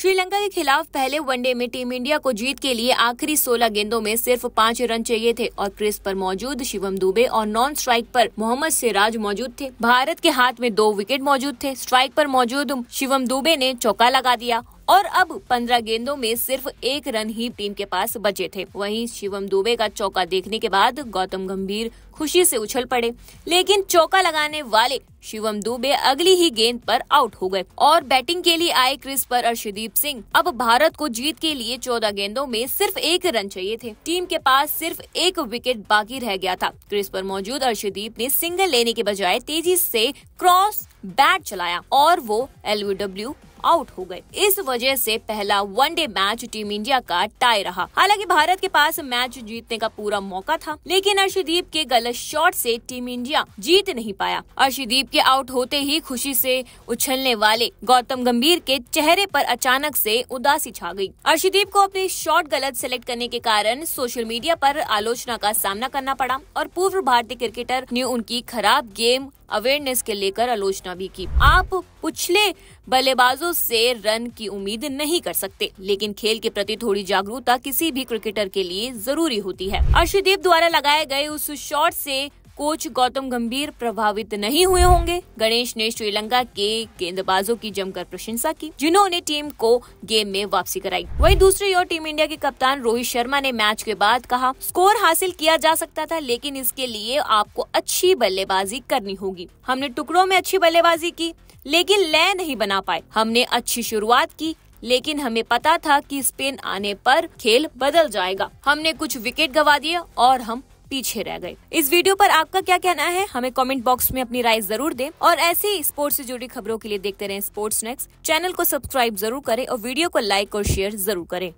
श्रीलंका के खिलाफ पहले वनडे में टीम इंडिया को जीत के लिए आखिरी 16 गेंदों में सिर्फ पाँच रन चाहिए थे और क्रिस पर मौजूद शिवम दुबे और नॉन स्ट्राइक पर मोहम्मद सिराज मौजूद थे भारत के हाथ में दो विकेट मौजूद थे स्ट्राइक पर मौजूद शिवम दुबे ने चौका लगा दिया और अब पंद्रह गेंदों में सिर्फ एक रन ही टीम के पास बचे थे वहीं शिवम दुबे का चौका देखने के बाद गौतम गंभीर खुशी से उछल पड़े लेकिन चौका लगाने वाले शिवम दुबे अगली ही गेंद पर आउट हो गए और बैटिंग के लिए आए क्रिस पर अर्शदीप सिंह अब भारत को जीत के लिए चौदह गेंदों में सिर्फ एक रन चाहिए थे टीम के पास सिर्फ एक विकेट बाकी रह गया था क्रिस पर मौजूद अर्शदीप ने सिंगल लेने के बजाय तेजी से क्रॉस बैट चलाया और वो एलबीडब्ल्यू आउट हो गए इस वजह से पहला वनडे मैच टीम इंडिया का टाई रहा हालांकि भारत के पास मैच जीतने का पूरा मौका था लेकिन अर्शदीप के गलत शॉट से टीम इंडिया जीत नहीं पाया अर्शदीप के आउट होते ही खुशी से उछलने वाले गौतम गंभीर के चेहरे पर अचानक से उदासी छा गई अर्शदीप को अपनी शॉट गलत सेलेक्ट करने के कारण सोशल मीडिया पर आलोचना का सामना करना पड़ा और पूर्व भारतीय क्रिकेटर ने उनकी खराब गेम अवेयरनेस के लेकर आलोचना भी की आप पिछले बल्लेबाजों उम्मीदों से रन की उम्मीद नहीं कर सकते लेकिन खेल के प्रति थोड़ी जागरूकता किसी भी क्रिकेटर के लिए जरूरी होती है अर्षदीप द्वारा लगाए गए उस शॉट से कोच गौतम गंभीर प्रभावित नहीं हुए होंगे गणेश ने श्रीलंका के गेंदबाजों की जमकर प्रशंसा की जिन्होंने टीम को गेम में वापसी कराई वही दूसरी ओर टीम इंडिया के कप्तान रोहित शर्मा ने मैच के बाद कहा स्कोर हासिल किया जा सकता था लेकिन इसके लिए आपको अच्छी बल्लेबाजी करनी होगी हमने टुकड़ों में अच्छी बल्लेबाजी की लेकिन लय नहीं बना पाए हमने अच्छी शुरुआत की लेकिन हमें पता था कि स्पेन आने पर खेल बदल जाएगा हमने कुछ विकेट गवा दिए और हम पीछे रह गए इस वीडियो पर आपका क्या कहना है हमें कमेंट बॉक्स में अपनी राय जरूर दें और ऐसे ही स्पोर्ट्स से जुड़ी खबरों के लिए देखते रहें स्पोर्ट्स नेक्स्ट चैनल को सब्सक्राइब जरूर करें और वीडियो को लाइक और शेयर जरूर करें